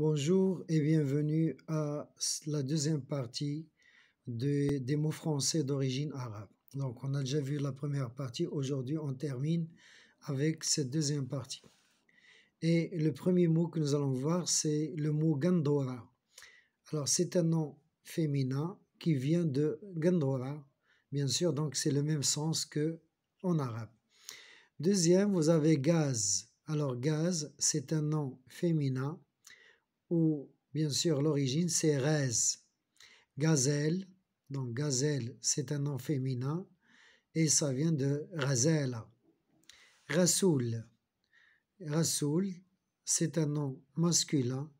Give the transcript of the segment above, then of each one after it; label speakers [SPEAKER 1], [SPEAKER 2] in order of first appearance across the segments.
[SPEAKER 1] Bonjour et bienvenue à la deuxième partie de, des mots français d'origine arabe. Donc on a déjà vu la première partie, aujourd'hui on termine avec cette deuxième partie. Et le premier mot que nous allons voir, c'est le mot Gandora. Alors c'est un nom féminin qui vient de Gandora, bien sûr, donc c'est le même sens que en arabe. Deuxième, vous avez Gaz. Alors Gaz, c'est un nom féminin où, bien sûr, l'origine, c'est Rez. Gazelle, donc gazelle, c'est un nom féminin, et ça vient de Razela. Rasoul, Rasoul, c'est un nom masculin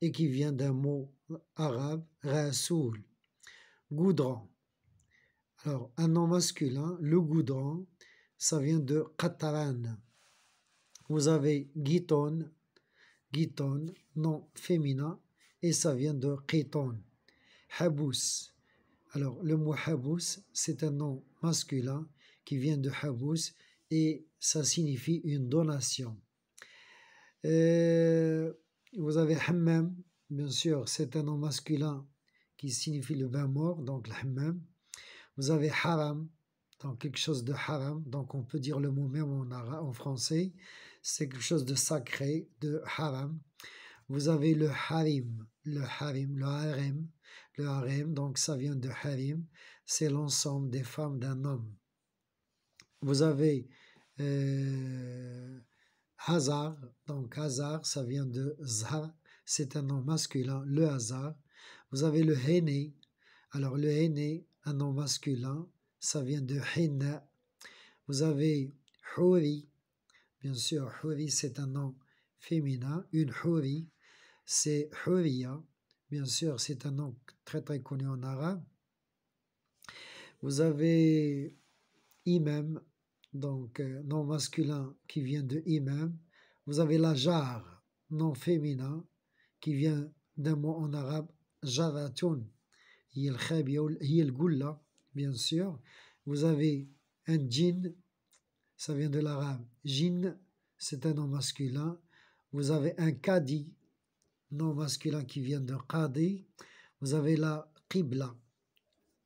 [SPEAKER 1] et qui vient d'un mot arabe, Rasoul. Goudron. Alors, un nom masculin, le goudron, ça vient de Qataran. Vous avez Giton Giton, nom féminin, et ça vient de Qiton. Habous. Alors, le mot Habous, c'est un nom masculin qui vient de Habous et ça signifie une donation. Euh, vous avez Hammam, bien sûr, c'est un nom masculin qui signifie le bain mort, donc le Hammam. Vous avez Haram, donc quelque chose de Haram, donc on peut dire le mot même en, en français c'est quelque chose de sacré, de haram. Vous avez le harim, le harim, le harem, le harem, donc ça vient de harim, c'est l'ensemble des femmes d'un homme. Vous avez euh, Hazar, donc Hazar, ça vient de Za. c'est un nom masculin, le Hazar. Vous avez le Héné, alors le Héné, un nom masculin, ça vient de héné. Vous avez Houri, Bien sûr, Houri, c'est un nom féminin. Une Houri, c'est Houria. Bien sûr, c'est un nom très très connu en arabe. Vous avez Imam, donc euh, nom masculin qui vient de Imam. Vous avez la Jar, nom féminin, qui vient d'un mot en arabe, Javatun. Il Goula, bien sûr. Vous avez un djinn, ça vient de l'arabe. Jin, c'est un nom masculin. Vous avez un kadi, nom masculin qui vient de Kadi. Vous avez la qibla,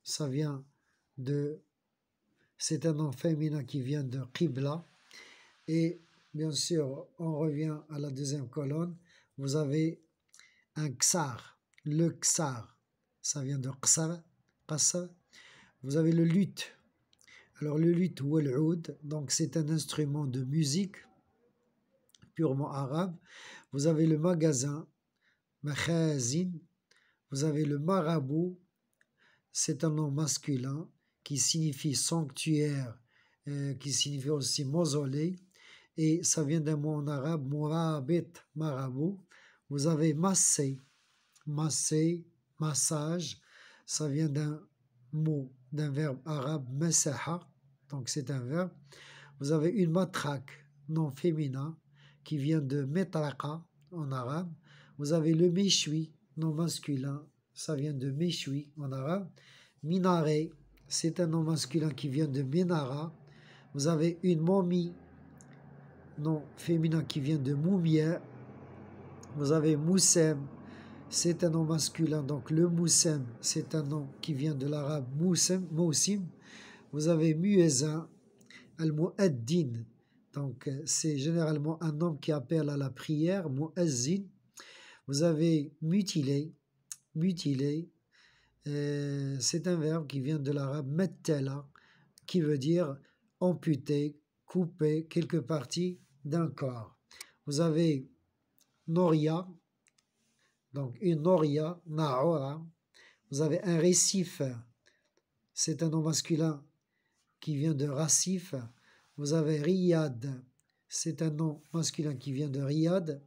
[SPEAKER 1] ça vient de. C'est un nom féminin qui vient de qibla. Et bien sûr, on revient à la deuxième colonne. Vous avez un ksar, le ksar, ça vient de pas ça. Vous avez le lutte, alors le luth ou donc c'est un instrument de musique purement arabe. Vous avez le magasin, vous avez le marabout, c'est un nom masculin qui signifie sanctuaire, euh, qui signifie aussi mausolée, et ça vient d'un mot en arabe, mourabit, marabout. Vous avez massé, massé, massage, ça vient d'un mot, d'un verbe arabe, masaha, donc c'est un verbe. Vous avez une matraque, nom féminin, qui vient de metraqa en arabe. Vous avez le méchoui, nom masculin, ça vient de méchoui en arabe. Minare c'est un nom masculin qui vient de menara ». Vous avez une momie, nom féminin qui vient de moumière. Vous avez moussem, c'est un nom masculin, donc le moussem, c'est un nom qui vient de l'arabe moussem, moussim vous avez muezzin, al-mu'addin. Donc, euh, c'est généralement un homme qui appelle à la prière, mu'azzin. Vous avez mutilé, mutilé. Euh, c'est un verbe qui vient de l'arabe mettela, qui veut dire amputer, couper quelque partie d'un corps. Vous avez noria, donc une noria, naora. Vous avez un récif, c'est un nom masculin, qui vient de Racif. Vous avez Riyad, c'est un nom masculin qui vient de Riyad.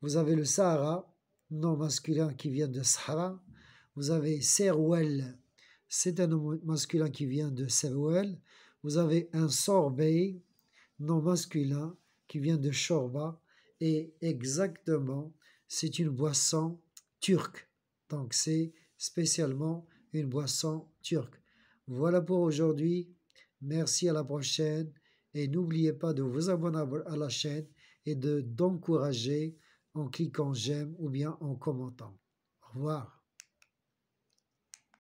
[SPEAKER 1] Vous avez le Sahara, nom masculin qui vient de Sahara. Vous avez Serwel, c'est un nom masculin qui vient de Serwel. Vous avez un sorbet, nom masculin qui vient de Shorba. Et exactement, c'est une boisson turque. Donc c'est spécialement une boisson turque. Voilà pour aujourd'hui. Merci à la prochaine et n'oubliez pas de vous abonner à la chaîne et de d'encourager en cliquant j'aime ou bien en commentant. Au revoir.